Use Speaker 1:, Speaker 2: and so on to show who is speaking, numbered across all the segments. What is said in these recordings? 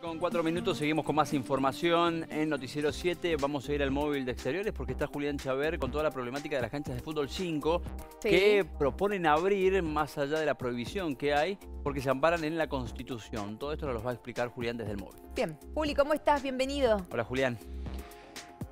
Speaker 1: con cuatro minutos, seguimos con más información en Noticiero 7. Vamos a ir al móvil de exteriores porque está Julián Chaver con toda la problemática de las canchas de fútbol 5 que proponen abrir más allá de la prohibición que hay porque se amparan en la Constitución. Todo esto lo va a explicar Julián desde el móvil.
Speaker 2: Bien. Juli, ¿cómo estás? Bienvenido. Hola, Julián.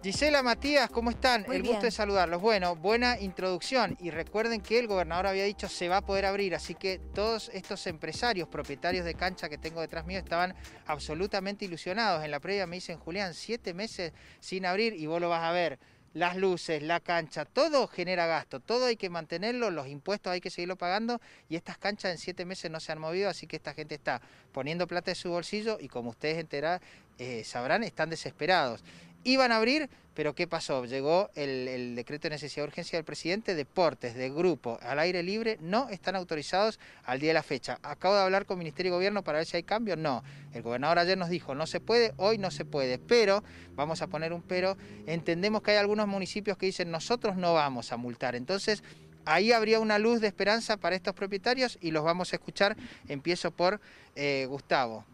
Speaker 2: Gisela Matías, ¿cómo están? el gusto de saludarlos. Bueno, buena introducción y recuerden que el gobernador había dicho se va a poder abrir, así que todos estos empresarios, propietarios de cancha que tengo detrás mío estaban absolutamente ilusionados. En la previa me dicen, Julián, siete meses sin abrir y vos lo vas a ver las luces, la cancha, todo genera gasto, todo hay que mantenerlo, los impuestos hay que seguirlo pagando y estas canchas en siete meses no se han movido, así que esta gente está poniendo plata de su bolsillo y como ustedes enterar, eh, sabrán, están desesperados iban a abrir, pero ¿qué pasó? Llegó el, decreto de necesidad de urgencia del presidente, deportes de grupo al aire libre no están autorizados al día de la fecha. Acabo de hablar con Ministerio de Gobierno para ver si hay cambios, no. El gobernador ayer nos dijo, no se puede, hoy no se puede, pero, vamos a poner un pero, entendemos que hay algunos municipios que dicen, nosotros no vamos a multar, entonces... Ahí habría una luz de esperanza para estos propietarios y los vamos a escuchar. Empiezo por eh, Gustavo.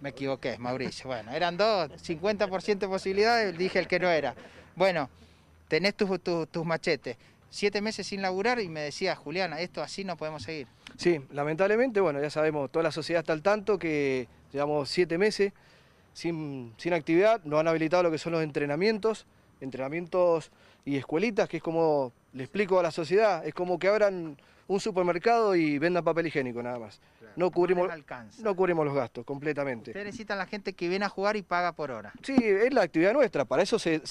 Speaker 2: Me equivoqué, Mauricio. Bueno, eran dos, 50% de posibilidades, dije el que no era. Bueno, tenés tus, machetes siete meses sin laburar y me decía, Juliana, esto así no podemos seguir.
Speaker 1: Sí, lamentablemente, bueno, ya sabemos, toda la sociedad está al tanto que llevamos siete meses sin, actividad, No han habilitado lo que son los entrenamientos, entrenamientos y escuelitas, que es como, le explico a la sociedad, es como que habrán un supermercado y vendan papel higiénico nada más. no, cubrimos, no, cubrimos los gastos completamente. Ustedes
Speaker 2: necesitan la gente que viene a jugar y paga por hora.
Speaker 1: Sí, es la actividad nuestra. Para eso se,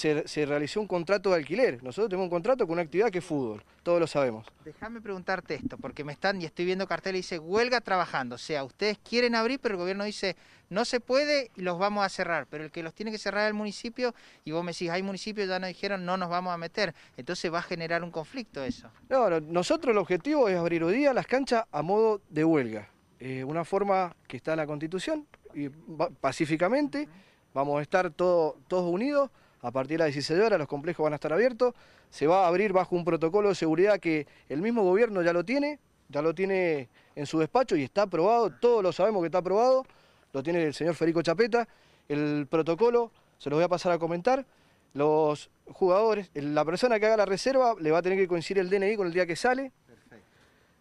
Speaker 1: realizó un contrato de alquiler. Nosotros tenemos un contrato con una actividad que es fútbol. Todos lo sabemos.
Speaker 2: Déjame preguntarte esto, porque me están y estoy viendo cartel y dice huelga trabajando. O sea, ustedes quieren abrir, pero el gobierno dice no se puede y los vamos a cerrar. Pero el que los tiene que cerrar es el municipio y vos me decís, hay municipios ya nos dijeron no nos vamos a meter. Entonces va a generar un conflicto eso.
Speaker 1: no nosotros el objetivo es abrir hoy día las canchas a modo de huelga. Eh, una forma que está en la Constitución, y pacíficamente, vamos a estar todos unidos. A partir de las 16 horas los complejos van a estar abiertos. Se va a abrir bajo un protocolo de seguridad que el mismo gobierno ya lo tiene, ya lo tiene en su despacho y está aprobado, todos lo sabemos que está aprobado, lo tiene el señor Federico Chapeta. El protocolo se lo voy a pasar a comentar. Los jugadores, la persona que haga la reserva le va a tener que coincidir el DNI con el día que sale,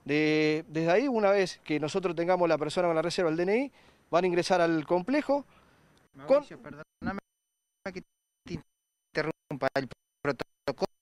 Speaker 1: desde ahí, una vez que nosotros tengamos la persona con la reserva el DNI, van a ingresar al complejo.
Speaker 3: perdóname
Speaker 2: que interrumpa. El protocolo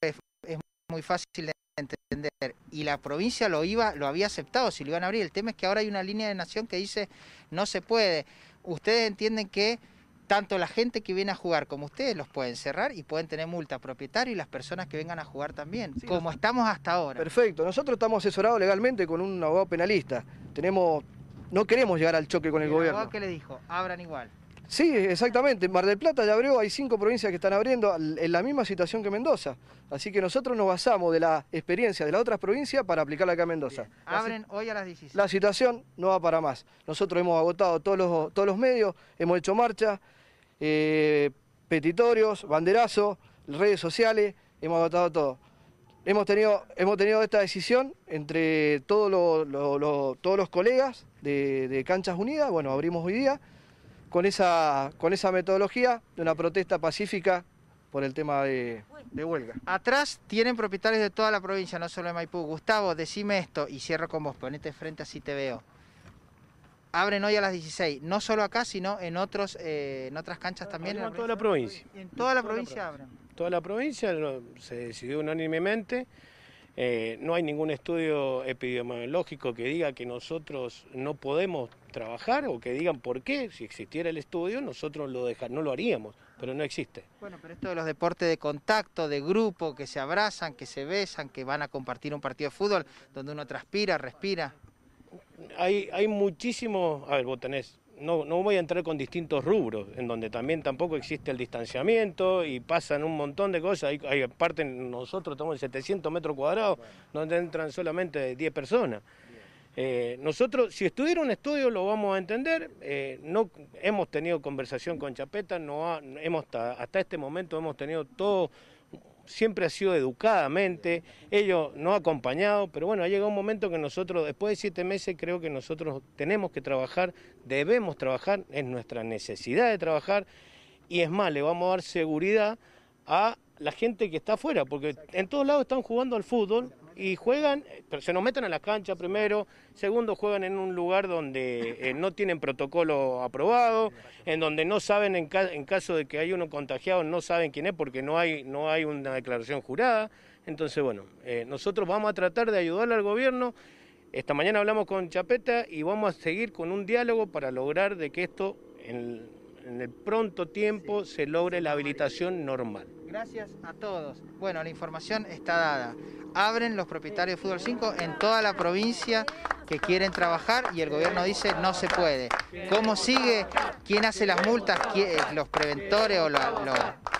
Speaker 2: es, es, muy fácil de entender y la provincia lo iba, lo había aceptado si lo iban a abrir. El tema es que ahora hay una línea de nación que dice no se puede. Ustedes entienden que tanto la gente que viene a jugar como ustedes los pueden cerrar y pueden tener multa propietario y las personas que vengan a jugar también, como estamos hasta ahora. Perfecto, nosotros
Speaker 1: estamos asesorados legalmente con un abogado penalista. Tenemos, no queremos llegar al choque con el, el gobierno.
Speaker 2: ¿Qué le dijo? Abran igual.
Speaker 1: Sí, exactamente. Mar del Plata ya abrió, hay cinco provincias que están abriendo en la misma situación que Mendoza. Así que nosotros nos basamos de la experiencia de las otras provincias para aplicarla acá a Mendoza. Abren
Speaker 2: hoy a las 16. La
Speaker 1: situación no va para más. Nosotros hemos agotado todos los, todos los medios, hemos hecho marcha, eh, petitorios, banderazos, redes sociales, hemos agotado todo. Hemos tenido, hemos tenido esta decisión entre todos los, todos los colegas de Canchas Unidas, bueno, abrimos hoy día, con esa, con esa metodología de una protesta pacífica por el
Speaker 2: tema de, huelga. Atrás tienen propietarios de toda la provincia, no solo de Maipú. Gustavo, decime esto y cierro con vos, ponete frente así te veo. Abren hoy a las 16, no solo acá, sino en otros eh, en otras canchas ah, también. En, toda la provincia. En toda, la provincia abren.
Speaker 3: Toda la provincia se decidió unánimemente. Eh, no hay ningún estudio epidemiológico que diga que nosotros no podemos trabajar o que digan por qué. Si existiera el estudio, nosotros lo no lo haríamos, pero no existe.
Speaker 2: Bueno, pero esto de los deportes de contacto, de grupo, que se abrazan, que se besan, que van a compartir un partido de fútbol,
Speaker 3: donde uno transpira, respira. Hay, hay muchísimos, a ver, vos tenés no, voy a entrar con distintos rubros, en donde también tampoco existe el distanciamiento y pasan un montón de cosas. Hay, nosotros estamos en 700 metros cuadrados, donde entran solamente 10 personas. Eh, nosotros, si estuviera un estudio, lo vamos a entender. Eh, no hemos tenido conversación con Chapeta, no hemos hasta este momento hemos tenido todo siempre ha sido educadamente, ellos nos han acompañado, pero bueno, ha llegado un momento que nosotros, después de siete meses, creo que nosotros tenemos que trabajar, debemos trabajar, es nuestra necesidad de trabajar, y es más, le vamos a dar seguridad a la gente que está afuera, porque en todos lados están jugando al fútbol, y juegan, eh, pero se nos meten a la cancha primero, segundo juegan en un lugar donde eh, no tienen protocolo aprobado, en donde no saben en, caso de que hay uno contagiado no saben quién es porque no hay no hay una declaración jurada. Entonces, bueno, eh, nosotros vamos a tratar de ayudarle al gobierno. Esta mañana hablamos con Chapeta y vamos a seguir con un diálogo para lograr de que esto en en el pronto tiempo se logre la habilitación normal.
Speaker 2: Gracias a todos. Bueno, la información está dada. Abren los propietarios de Fútbol 5 en toda la provincia que quieren trabajar y el gobierno dice no se puede. ¿Cómo sigue? ¿Quién hace las multas? Eh, ¿Los preventores o los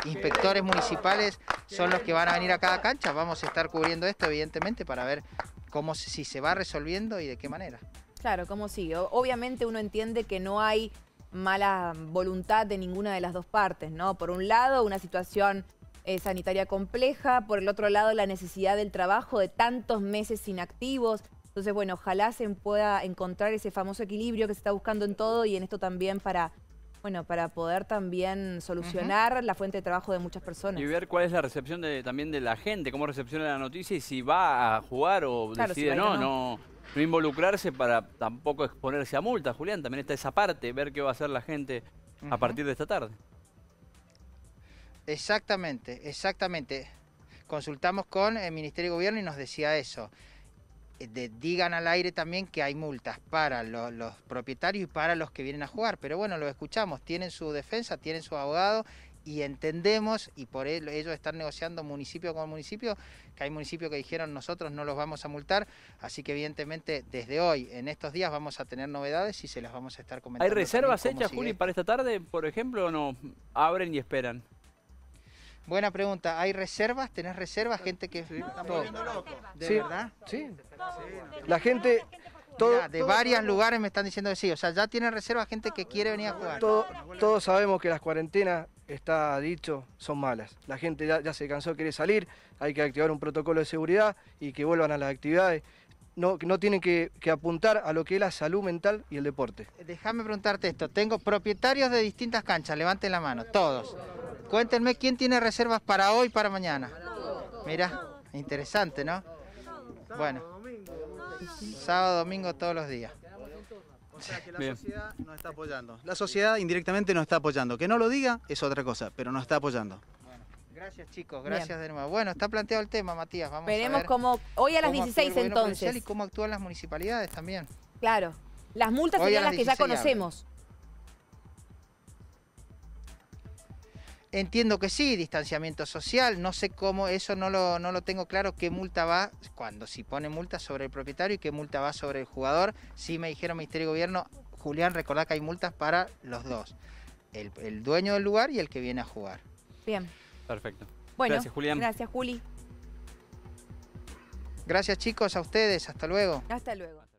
Speaker 2: inspectores municipales son los que van a venir a cada cancha? Vamos a estar cubriendo esto, evidentemente, para ver cómo si se va resolviendo y de qué manera. Claro, cómo sigue. Obviamente uno entiende que no hay mala voluntad de ninguna de las dos partes, ¿no? Por un lado, una situación
Speaker 3: eh, sanitaria compleja, por el otro lado, la necesidad del trabajo de tantos meses inactivos. Entonces, bueno, ojalá se pueda encontrar ese famoso equilibrio que se está buscando en todo y en esto
Speaker 2: también para bueno, para poder también solucionar la fuente de trabajo de muchas personas. Y
Speaker 1: ver cuál es la recepción de, también de la gente, cómo recepciona la noticia y si va a jugar o decide no, no, involucrarse para tampoco exponerse a multas, Julián. También está esa parte, ver qué va a hacer la gente a partir de esta tarde.
Speaker 2: Exactamente, exactamente. Consultamos con el Ministerio de Gobierno y nos decía eso. Eh, digan al aire también que hay multas para los propietarios y para los que vienen a jugar. Pero bueno, lo escuchamos, tienen su defensa, tienen su abogado y entendemos, y por ello ellos están negociando municipio con municipio, que hay municipios que dijeron nosotros no los vamos a multar, así que evidentemente desde hoy, en estos días, vamos a tener novedades y se las vamos a estar comentando. ¿Hay reservas hechas, Juli, para
Speaker 1: esta tarde, por ejemplo, o no? ¿Abren y esperan?
Speaker 2: Buena pregunta. ¿Hay reservas? ¿Tenés reservas? Gente que... Sí, ¿De verdad? Sí. La gente... Todo, de varios lugares me están diciendo que sí. O sea, ya tienen reservas gente que quiere venir a jugar.
Speaker 1: todos sabemos que las cuarentenas, está dicho, son malas. La gente ya, se cansó, quiere salir, hay que activar un protocolo de seguridad y que vuelvan a las actividades
Speaker 2: no, tiene que, apuntar a lo que es la salud mental y el deporte. Eh, déjame preguntarte esto, tengo propietarios de distintas canchas, levanten la mano, todos. Cuéntenme quién tiene reservas para hoy, y para mañana. Mira, interesante, ¿no? Bueno, sábado, domingo, todos los días. O sea que la sociedad nos está apoyando. La sociedad indirectamente nos está apoyando. Que no lo diga es otra cosa, pero nos está apoyando. Gracias chicos, gracias de nuevo. Bueno, está planteado el tema, Matías. Vamos Veremos a ver cómo hoy a las 16 entonces. Y cómo actúan las municipalidades también. Claro, las multas las, que ya conocemos. Entiendo que sí, distanciamiento social, no sé cómo, eso no lo, no lo tengo claro, qué multa va, cuando si pone multa sobre el propietario y qué multa va sobre el jugador. Sí me dijeron Ministerio de Gobierno, Julián, recordá que hay multas para los dos, el, el dueño del lugar y el que viene a jugar. Bien. Perfecto.
Speaker 3: Bueno, gracias, Julián. Gracias, Juli.
Speaker 2: Gracias, chicos, a ustedes. Hasta luego.
Speaker 3: Hasta luego.